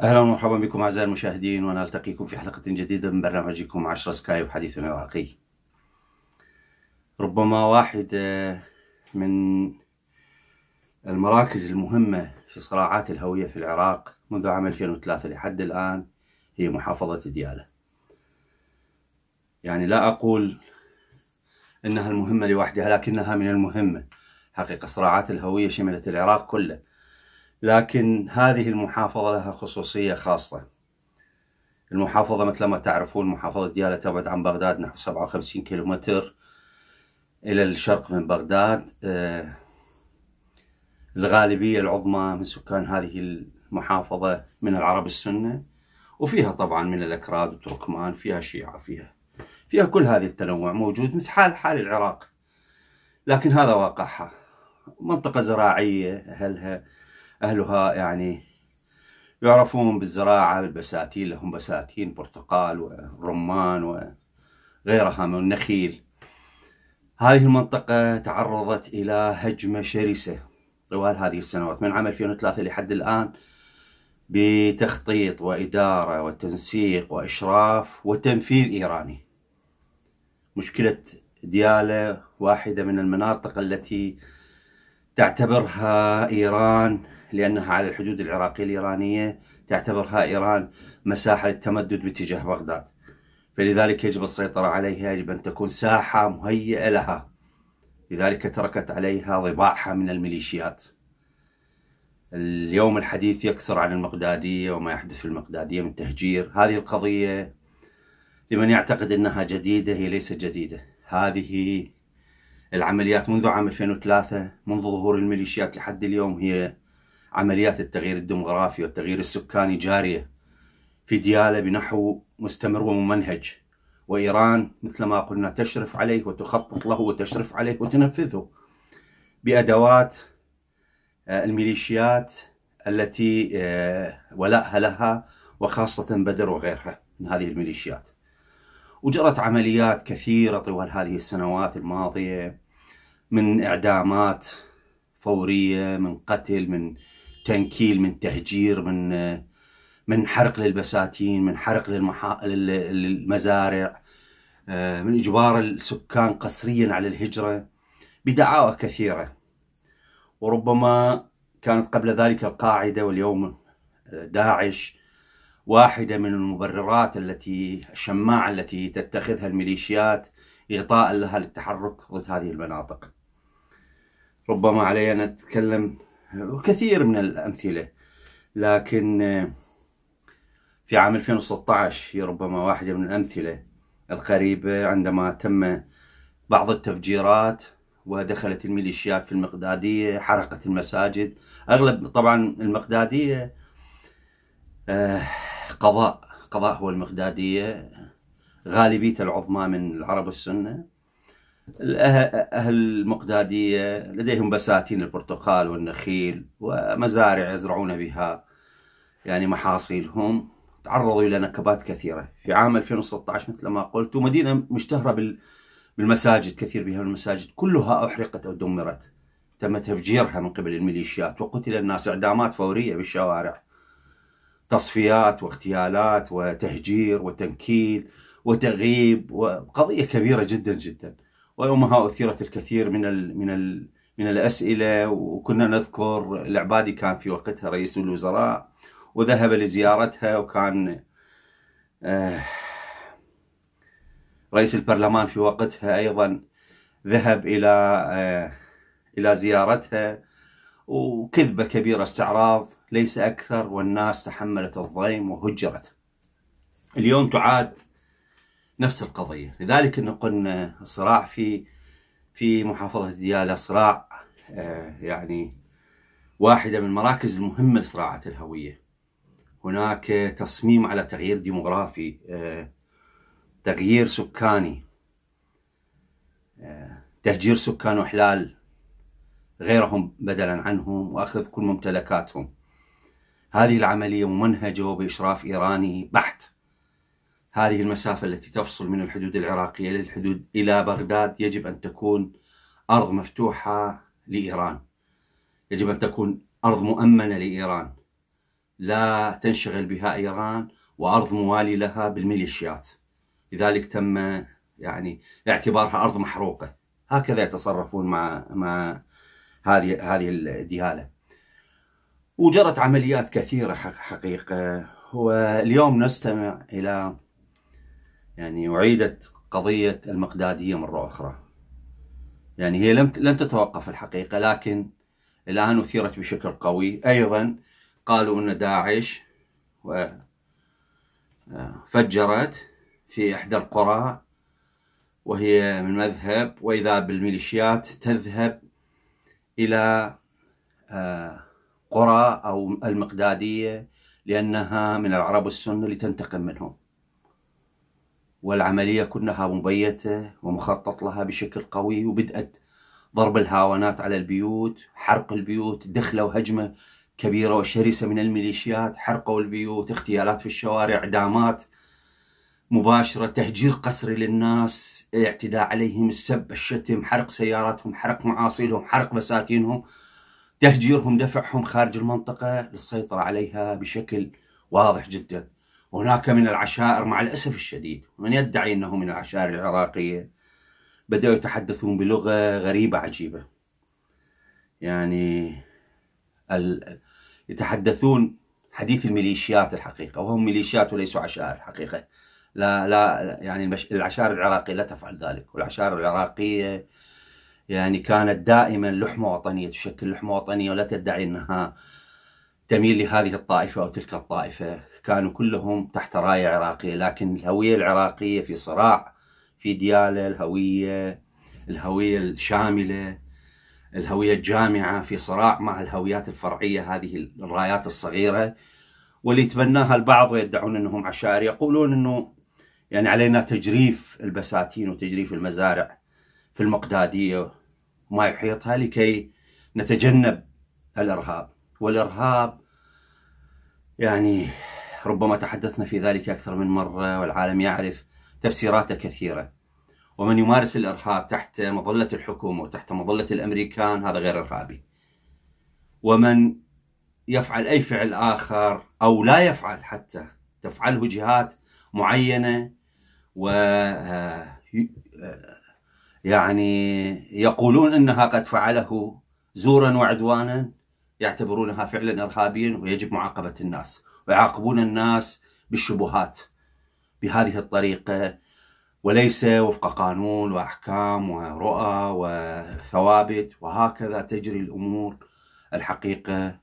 اهلا ومرحبا بكم اعزائي المشاهدين ونلتقيكم في حلقه جديده من برنامجكم 10 سكايب حديث عراقي. ربما واحد آه، من المراكز المهمه في صراعات الهويه في العراق منذ عام 2003 لحد الان هي محافظه دياله. يعني لا اقول انها المهمه لوحدها لكنها من المهمه. حقيقه صراعات الهويه شملت العراق كله لكن هذه المحافظة لها خصوصية خاصة المحافظة مثل ما تعرفون محافظة ديالة تبعد عن بغداد نحو 57 كيلومتر إلى الشرق من بغداد آه، الغالبية العظمى من سكان هذه المحافظة من العرب السنة وفيها طبعا من الأكراد والتركمان فيها شيعة فيها فيها كل هذه التنوع موجود مثل حال حال العراق لكن هذا واقعها منطقة زراعية أهلها أهلها يعني يعرفون بالزراعة بالبساتين لهم بساتين برتقال ورمان وغيرها من النخيل هذه المنطقة تعرضت إلى هجمة شرسة طوال هذه السنوات من عام 2003 لحد الآن بتخطيط وإدارة وتنسيق وإشراف وتنفيذ إيراني مشكلة ديالة واحدة من المناطق التي تعتبرها إيران لأنها على الحدود العراقية الإيرانية تعتبرها إيران مساحة للتمدد باتجاه بغداد فلذلك يجب السيطرة عليها يجب أن تكون ساحة مهيئة لها لذلك تركت عليها ضباعها من الميليشيات اليوم الحديث يكثر عن المقدادية وما يحدث في المقدادية من تهجير هذه القضية لمن يعتقد أنها جديدة هي ليست جديدة هذه العمليات منذ عام 2003 منذ ظهور الميليشيات لحد اليوم هي عمليات التغيير الديمغرافي والتغيير السكاني جارية في ديالة بنحو مستمر وممنهج وإيران مثل ما قلنا تشرف عليه وتخطط له وتشرف عليه وتنفذه بأدوات آه، الميليشيات التي آه، ولاءها لها وخاصة بدر وغيرها من هذه الميليشيات وجرت عمليات كثيرة طوال هذه السنوات الماضية من إعدامات فورية من قتل من تنكيل من تهجير من من حرق للبساتين من حرق للمحا... للمزارع آه، من إجبار السكان قسريا على الهجرة بدعاوى كثيرة وربما كانت قبل ذلك القاعدة واليوم آه، داعش واحدة من المبررات التي الشماعة التي تتخذها الميليشيات إغطاء لها للتحرك ضد هذه المناطق ربما علي أن أتكلم كثير من الأمثلة لكن في عام 2016 هي ربما واحدة من الأمثلة القريبة عندما تم بعض التفجيرات ودخلت الميليشيات في المقدادية حرقت المساجد أغلب طبعا المقدادية آه قضاء قضاء هو المقدادية غالبية العظمى من العرب السنة أهل المقدادية لديهم بساتين البرتقال والنخيل ومزارع يزرعون بها يعني محاصيلهم تعرضوا إلى نكبات كثيرة في عام 2016 مثل ما قلت ومدينة مشتهرة بالمساجد كثير بها المساجد كلها أحرقت أو دمرت تم تفجيرها من قبل الميليشيات وقتل الناس إعدامات فورية بالشوارع تصفيات واغتيالات وتهجير وتنكيل وتغييب وقضيه كبيره جدا جدا ويومها اثيرت الكثير من الـ من الـ من الاسئله وكنا نذكر العبادي كان في وقتها رئيس الوزراء وذهب لزيارتها وكان آه، رئيس البرلمان في وقتها ايضا ذهب الى آه، الى زيارتها وكذبه كبيره استعراض ليس أكثر والناس تحملت الظلم وهجرت اليوم تعاد نفس القضية لذلك إن قلنا الصراع في في محافظة ديالى صراع آه، يعني واحدة من المراكز المهمة لصراعات الهوية هناك تصميم على تغيير ديموغرافي آه، تغيير سكاني آه، تهجير سكان وحلال غيرهم بدلا عنهم وأخذ كل ممتلكاتهم هذه العملية ممنهجة وبإشراف إيراني بحت هذه المسافة التي تفصل من الحدود العراقية للحدود إلى بغداد يجب أن تكون أرض مفتوحة لإيران يجب أن تكون أرض مؤمنة لإيران لا تنشغل بها إيران وأرض موالي لها بالميليشيات لذلك تم يعني اعتبارها أرض محروقة هكذا يتصرفون مع مع هذه هذه الديالة وجرت عمليات كثيرة حقيقة واليوم نستمع إلى يعني أعيدت قضية المقدادية مرة أخرى يعني هي لم لن تتوقف الحقيقة لكن الآن أثيرت بشكل قوي أيضا قالوا أن داعش فجرت في إحدى القرى وهي من مذهب وإذا بالميليشيات تذهب إلى آه، قرى أو المقدادية لأنها من العرب السنة لتنتقم منهم والعملية كلها مبيتة ومخطط لها بشكل قوي وبدأت ضرب الهاونات على البيوت حرق البيوت دخلوا هجمة كبيرة وشرسة من الميليشيات حرقوا البيوت اغتيالات في الشوارع إعدامات مباشرة تهجير قسري للناس اعتداء عليهم السب الشتم حرق سياراتهم حرق معاصيلهم حرق بساتينهم تهجيرهم دفعهم خارج المنطقة للسيطرة عليها بشكل واضح جدا وهناك من العشائر مع الأسف الشديد من يدعي أنه من العشائر العراقية بدأوا يتحدثون بلغة غريبة عجيبة يعني ال... يتحدثون حديث الميليشيات الحقيقة وهم ميليشيات وليسوا عشائر الحقيقة لا لا يعني العشائر العراقية لا تفعل ذلك والعشائر العراقية يعني كانت دائما لحمة وطنية تشكل لحمة وطنية ولا تدعي أنها تميل لهذه الطائفة أو تلك الطائفة كانوا كلهم تحت راية عراقية لكن الهوية العراقية في صراع في ديالة الهوية الهوية الشاملة الهوية الجامعة في صراع مع الهويات الفرعية هذه الرايات الصغيرة واللي يتبناها البعض ويدعون أنهم عشائر يقولون أنه يعني علينا تجريف البساتين وتجريف المزارع في المقدادية وما يحيطها لكي نتجنب الإرهاب والإرهاب يعني ربما تحدثنا في ذلك أكثر من مرة والعالم يعرف تفسيراته كثيرة ومن يمارس الإرهاب تحت مظلة الحكومة وتحت مظلة الأمريكان هذا غير إرهابي ومن يفعل أي فعل آخر أو لا يفعل حتى تفعله جهات معينة و آه، يعني يقولون أنها قد فعله زورا وعدوانا يعتبرونها فعلا إرهابيا ويجب معاقبة الناس ويعاقبون الناس بالشبهات بهذه الطريقة وليس وفق قانون وأحكام ورؤى وثوابت وهكذا تجري الأمور الحقيقة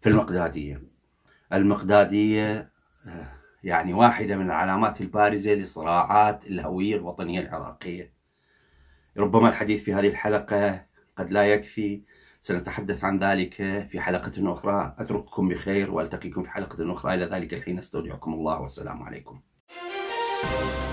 في المقدادية المقدادية آه، يعني واحدة من العلامات البارزة لصراعات الهوية الوطنية العراقية ربما الحديث في هذه الحلقة قد لا يكفي سنتحدث عن ذلك في حلقة أخرى أترككم بخير وألتقيكم في حلقة أخرى إلى ذلك الحين أستودعكم الله والسلام عليكم Thank you.